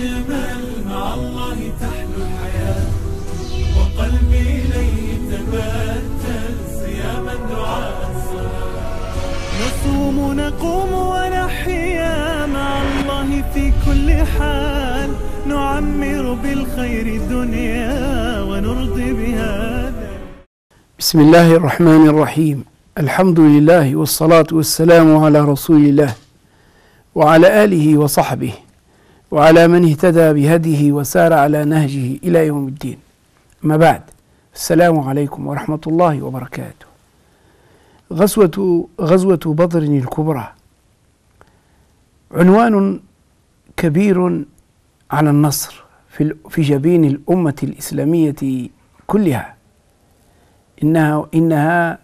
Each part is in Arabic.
الجمال مع الله تحلو الحياة وقلبي إليه تبتل صياما دعاء نصوم نقوم ونحيا مع الله في كل حال نعمر بالخير الدنيا ونرضي بها بسم الله الرحمن الرحيم الحمد لله والصلاة والسلام على رسول الله وعلى آله وصحبه وعلى من اهتدى بهديه وسار على نهجه إلى يوم الدين أما بعد السلام عليكم ورحمة الله وبركاته غزوة غزوة بدر الكبرى عنوان كبير على النصر في في جبين الأمة الإسلامية كلها إنها إنها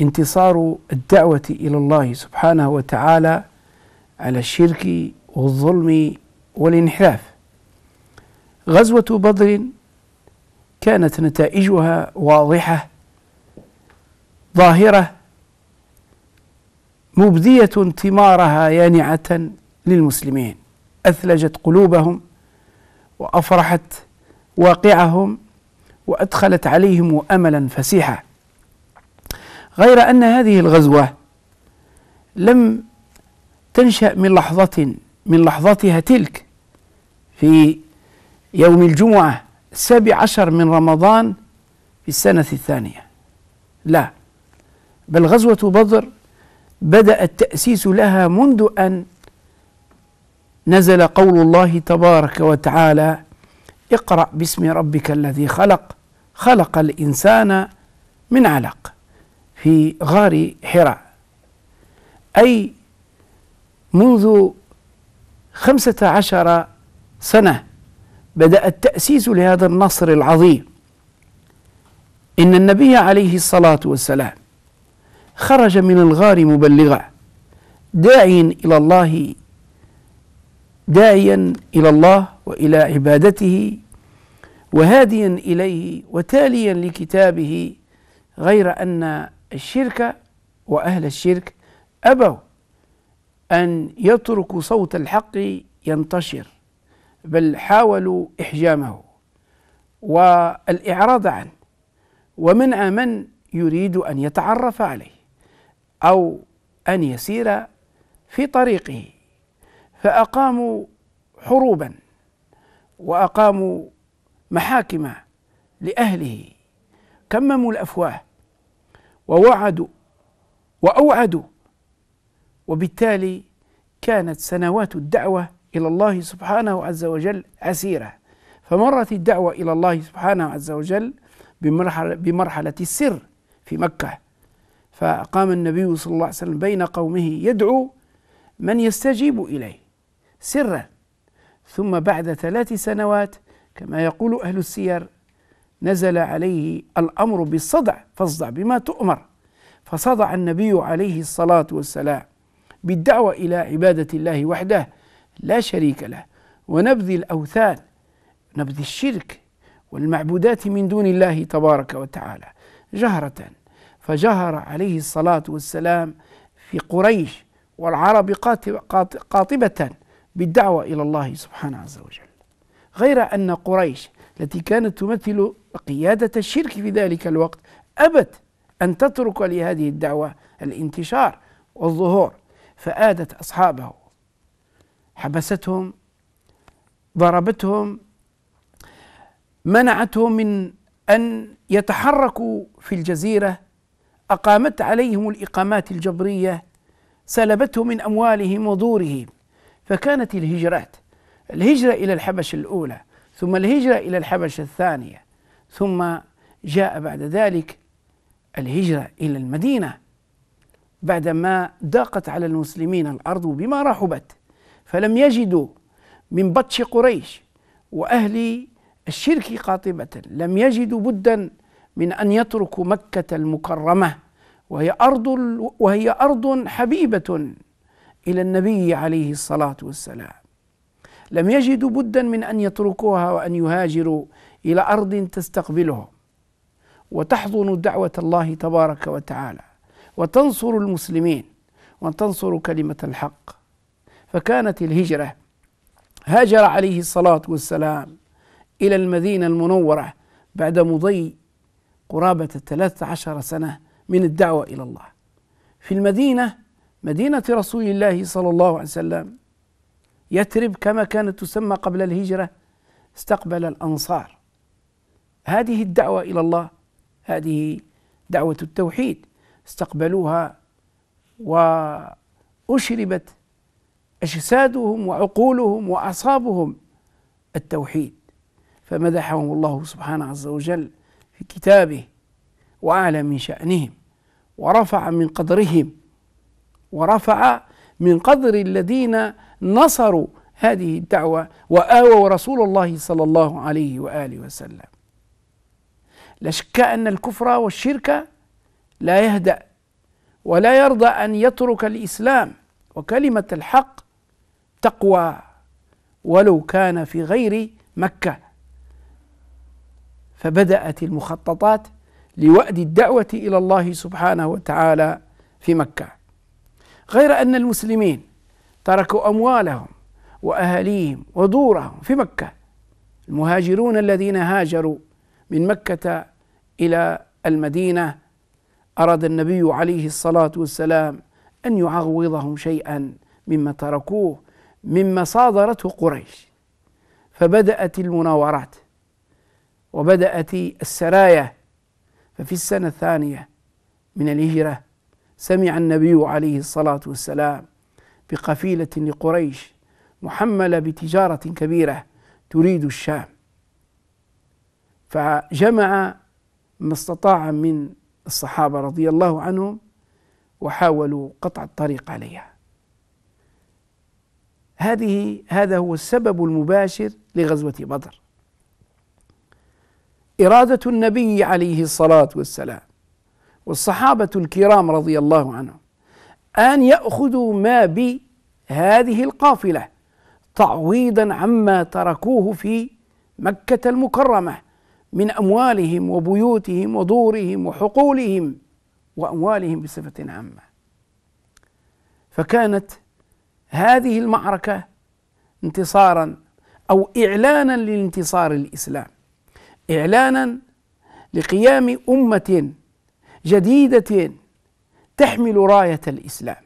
انتصار الدعوة إلى الله سبحانه وتعالى على الشرك والظلم والانحراف غزوة بدر كانت نتائجها واضحة ظاهرة مبدية ثمارها يانعة للمسلمين أثلجت قلوبهم وأفرحت واقعهم وأدخلت عليهم أملا فسيحا غير أن هذه الغزوة لم تنشأ من لحظة من لحظتها تلك في يوم الجمعة السابع عشر من رمضان في السنة الثانية لا بل غزوة بدر بدأ التأسيس لها منذ أن نزل قول الله تبارك وتعالى اقرأ باسم ربك الذي خلق خلق الإنسان من علق في غار حراء أي منذ خمسة عشر سنة بدأ التأسيس لهذا النصر العظيم إن النبي عليه الصلاة والسلام خرج من الغار مبلغا داعيا إلى الله داعيا إلى الله وإلى عبادته وهاديا إليه وتاليا لكتابه غير أن الشرك وأهل الشرك أبوا أن يتركوا صوت الحق ينتشر بل حاولوا إحجامه والإعراض عنه ومنع من يريد أن يتعرف عليه أو أن يسير في طريقه فأقاموا حروبا وأقاموا محاكم لأهله كمموا الأفواه ووعدوا وأوعدوا وبالتالي كانت سنوات الدعوة إلى الله سبحانه عز وجل أسيرة فمرت الدعوة إلى الله سبحانه عز وجل بمرحلة, بمرحلة السر في مكة فقام النبي صلى الله عليه وسلم بين قومه يدعو من يستجيب إليه سرا ثم بعد ثلاث سنوات كما يقول أهل السير نزل عليه الأمر بالصدع فاصدع بما تؤمر فصدع النبي عليه الصلاة والسلام بالدعوة إلى عبادة الله وحده لا شريك له ونبذ الأوثان نبذ الشرك والمعبودات من دون الله تبارك وتعالى جهرة فجهر عليه الصلاة والسلام في قريش والعرب قاطبة بالدعوة إلى الله سبحانه عز وجل غير أن قريش التي كانت تمثل قيادة الشرك في ذلك الوقت أبت أن تترك لهذه الدعوة الانتشار والظهور فآذت أصحابه حبستهم ضربتهم منعتهم من أن يتحركوا في الجزيرة أقامت عليهم الإقامات الجبرية سلبته من أموالهم ودورهم فكانت الهجرات الهجرة إلى الحبشة الأولى ثم الهجرة إلى الحبشة الثانية ثم جاء بعد ذلك الهجرة إلى المدينة بعدما ضاقت على المسلمين الارض بما رحبت فلم يجدوا من بطش قريش واهل الشرك قاطبه لم يجدوا بدا من ان يتركوا مكه المكرمه وهي ارض وهي ارض حبيبه الى النبي عليه الصلاه والسلام لم يجدوا بدا من ان يتركوها وان يهاجروا الى ارض تستقبلهم وتحضن دعوه الله تبارك وتعالى وتنصر المسلمين وتنصر كلمة الحق فكانت الهجرة هاجر عليه الصلاة والسلام إلى المدينة المنورة بعد مضي قرابة 13 سنة من الدعوة إلى الله في المدينة مدينة رسول الله صلى الله عليه وسلم يثرب كما كانت تسمى قبل الهجرة استقبل الأنصار هذه الدعوة إلى الله هذه دعوة التوحيد استقبلوها واشربت اجسادهم وعقولهم واعصابهم التوحيد فمدحهم الله سبحانه عز وجل في كتابه واعلى من شانهم ورفع من قدرهم ورفع من قدر الذين نصروا هذه الدعوه واووا رسول الله صلى الله عليه واله وسلم لا شك ان الكفر والشرك لا يهدأ ولا يرضى أن يترك الإسلام وكلمة الحق تقوى ولو كان في غير مكة فبدأت المخططات لوأد الدعوة إلى الله سبحانه وتعالى في مكة غير أن المسلمين تركوا أموالهم وأهاليهم ودورهم في مكة المهاجرون الذين هاجروا من مكة إلى المدينة أراد النبي عليه الصلاة والسلام أن يعوضهم شيئا مما تركوه مما صادرته قريش فبدأت المناورات وبدأت السرايا ففي السنة الثانية من الهجرة سمع النبي عليه الصلاة والسلام بقفيلة لقريش محملة بتجارة كبيرة تريد الشام فجمع ما استطاع من الصحابة رضي الله عنهم وحاولوا قطع الطريق عليها هذه هذا هو السبب المباشر لغزوة بدر إرادة النبي عليه الصلاة والسلام والصحابة الكرام رضي الله عنهم أن يأخذوا ما بهذه القافلة تعويضا عما تركوه في مكة المكرمة من اموالهم وبيوتهم ودورهم وحقولهم واموالهم بصفه عامه فكانت هذه المعركه انتصارا او اعلانا لانتصار الاسلام اعلانا لقيام امه جديده تحمل رايه الاسلام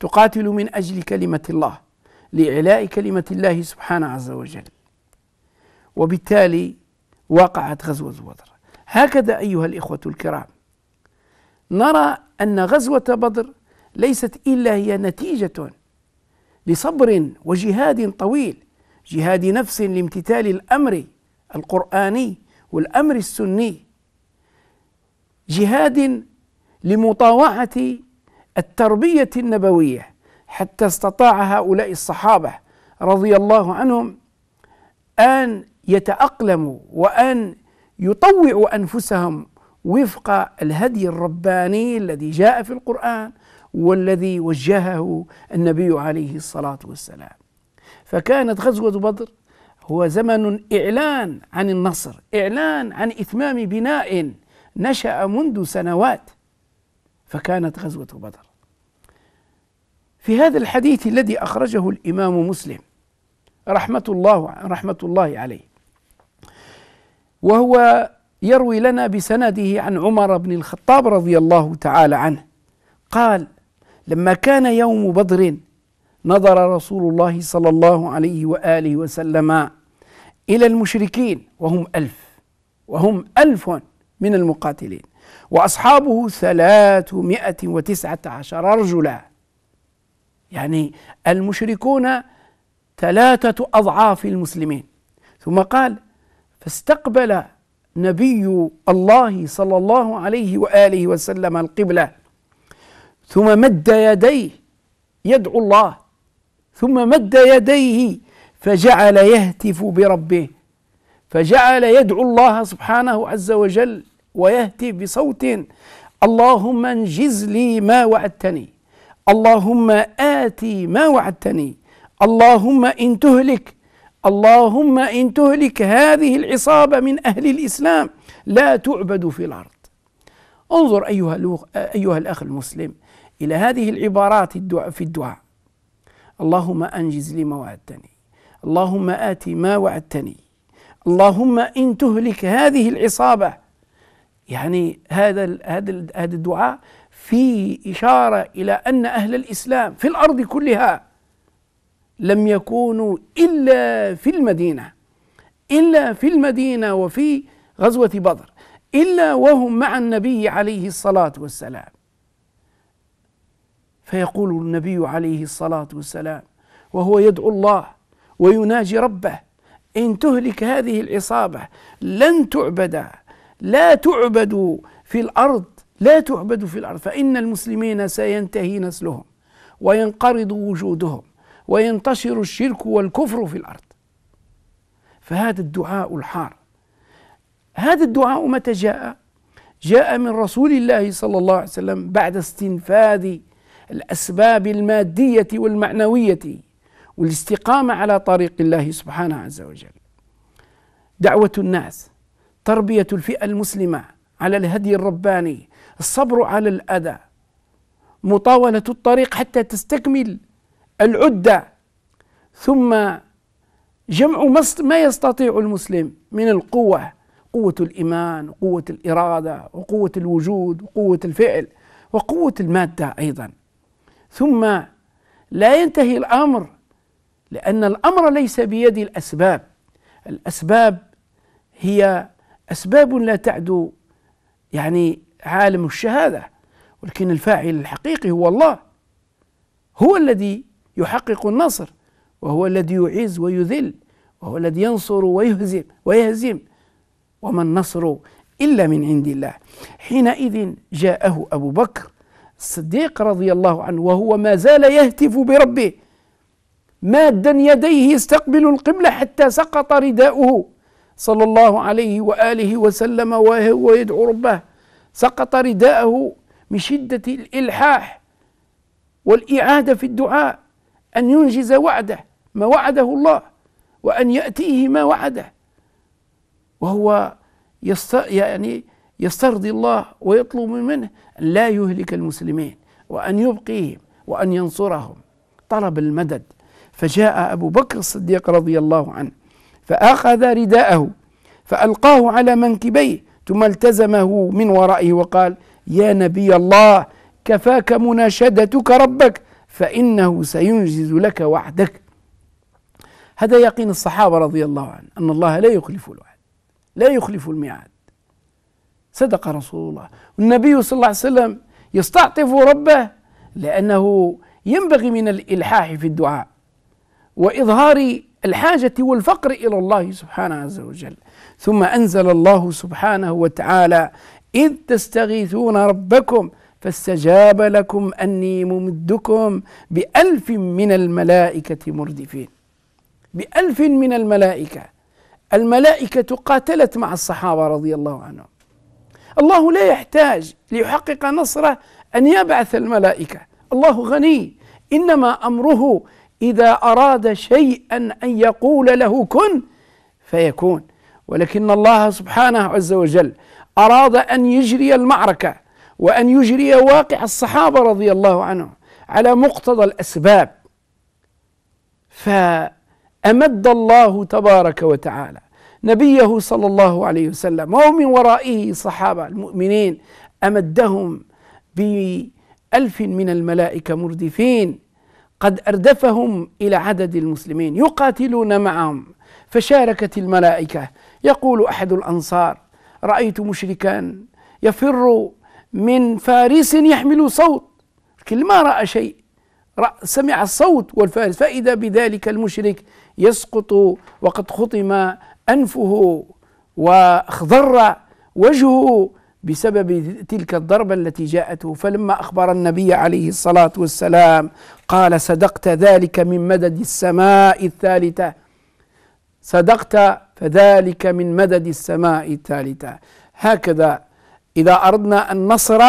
تقاتل من اجل كلمه الله لاعلاء كلمه الله سبحانه عز وجل وبالتالي وقعت غزوة بدر هكذا أيها الإخوة الكرام نرى أن غزوة بدر ليست إلا هي نتيجة لصبر وجهاد طويل جهاد نفس لامتثال الأمر القرآني والأمر السني جهاد لمطاوعة التربية النبوية حتى استطاع هؤلاء الصحابة رضي الله عنهم أن يتأقلموا وأن يطوعوا أنفسهم وفق الهدي الرباني الذي جاء في القرآن والذي وجهه النبي عليه الصلاة والسلام فكانت غزوة بدر هو زمن إعلان عن النصر إعلان عن إتمام بناء نشأ منذ سنوات فكانت غزوة بدر في هذا الحديث الذي أخرجه الإمام مسلم رحمة الله رحمة الله عليه وهو يروي لنا بسنده عن عمر بن الخطاب رضي الله تعالى عنه قال لما كان يوم بدر نظر رسول الله صلى الله عليه واله وسلم الى المشركين وهم الف وهم الف من المقاتلين واصحابه ثلاثمائه وتسعه عشر رجلا يعني المشركون ثلاثه اضعاف المسلمين ثم قال فاستقبل نبي الله صلى الله عليه واله وسلم القبله ثم مد يديه يدعو الله ثم مد يديه فجعل يهتف بربه فجعل يدعو الله سبحانه عز وجل ويهتف بصوت اللهم انجز لي ما وعدتني اللهم آتي ما وعدتني اللهم إن تهلك اللهم ان تهلك هذه العصابه من اهل الاسلام لا تعبد في الارض. انظر ايها ايها الاخ المسلم الى هذه العبارات في الدعاء. اللهم انجز لي ما وعدتني. اللهم ات ما وعدتني. اللهم ان تهلك هذه العصابه يعني هذا هذا هذا الدعاء فيه اشاره الى ان اهل الاسلام في الارض كلها لم يكونوا إلا في المدينة إلا في المدينة وفي غزوة بدر إلا وهم مع النبي عليه الصلاة والسلام فيقول النبي عليه الصلاة والسلام وهو يدعو الله ويناجي ربه إن تهلك هذه العصابة لن تعبد لا تعبد في الأرض لا تعبد في الأرض فإن المسلمين سينتهي نسلهم وينقرض وجودهم وينتشر الشرك والكفر في الارض فهذا الدعاء الحار هذا الدعاء متى جاء جاء من رسول الله صلى الله عليه وسلم بعد استنفاذ الاسباب الماديه والمعنويه والاستقامه على طريق الله سبحانه عز وجل دعوه الناس تربيه الفئه المسلمه على الهدي الرباني الصبر على الاذى مطاوله الطريق حتى تستكمل العدة ثم جمع ما يستطيع المسلم من القوة قوة الإيمان وقوة الإرادة وقوة الوجود وقوة الفعل وقوة المادة أيضا ثم لا ينتهي الأمر لأن الأمر ليس بيد الأسباب الأسباب هي أسباب لا تعدو يعني عالم الشهادة ولكن الفاعل الحقيقي هو الله هو الذي يحقق النصر وهو الذي يعز ويذل وهو الذي ينصر ويهزم ويهزم وما النصر إلا من عند الله حينئذ جاءه أبو بكر الصديق رضي الله عنه وهو ما زال يهتف بربه مادا يديه يستقبل القبلة حتى سقط رداؤه صلى الله عليه وآله وسلم وهو يدعو ربه سقط رداءه من شدة الإلحاح والإعادة في الدعاء أن ينجز وعده ما وعده الله وأن يأتيه ما وعده وهو يست يعني يسترضي الله ويطلب منه أن لا يهلك المسلمين وأن يبقيهم وأن ينصرهم طلب المدد فجاء أبو بكر الصديق رضي الله عنه فأخذ رداءه فألقاه على منكبيه ثم التزمه من ورائه وقال يا نبي الله كفاك مناشدتك ربك فإنه سينجز لك وعدك هذا يقين الصحابة رضي الله عنهم أن الله لا يخلف الوعد لا يخلف الميعاد صدق رسول الله والنبي صلى الله عليه وسلم يستعطف ربه لأنه ينبغي من الإلحاح في الدعاء وإظهار الحاجة والفقر إلى الله سبحانه عز وجل ثم أنزل الله سبحانه وتعالى إذ تستغيثون ربكم فاستجاب لكم أني ممدكم بألف من الملائكة مردفين بألف من الملائكة الملائكة قاتلت مع الصحابة رضي الله عنهم الله لا يحتاج ليحقق نصره أن يبعث الملائكة الله غني إنما أمره إذا أراد شيئا أن يقول له كن فيكون ولكن الله سبحانه عز وجل أراد أن يجري المعركة وأن يجري واقع الصحابة رضي الله عنهم على مقتضى الأسباب فأمد الله تبارك وتعالى نبيه صلى الله عليه وسلم ومن ورائه صحابة المؤمنين أمدهم بألف من الملائكة مردفين قد أردفهم إلى عدد المسلمين يقاتلون معهم فشاركت الملائكة يقول أحد الأنصار رأيت مشركا يفر من فارس يحمل صوت لكن ما رأى شيء رأى سمع الصوت والفارس فإذا بذلك المشرك يسقط وقد خطم أنفه واخضر وجهه بسبب تلك الضربة التي جاءته فلما أخبر النبي عليه الصلاة والسلام قال صدقت ذلك من مدد السماء الثالثة صدقت فذلك من مدد السماء الثالثة هكذا إذا أردنا النصر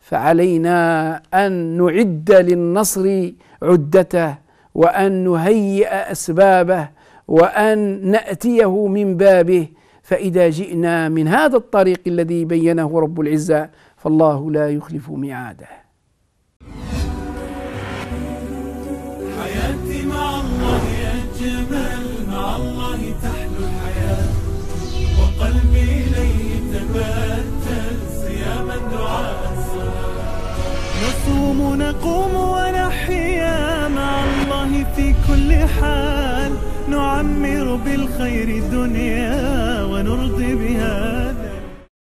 فعلينا أن نعد للنصر عدته وأن نهيئ أسبابه وأن نأتيه من بابه فإذا جئنا من هذا الطريق الذي بينه رب العزة فالله لا يخلف ميعاده. حياتي مع الله أجمل نقوم ونحيا مع الله في كل حال نعمر بالخير الدنيا ونرضي بها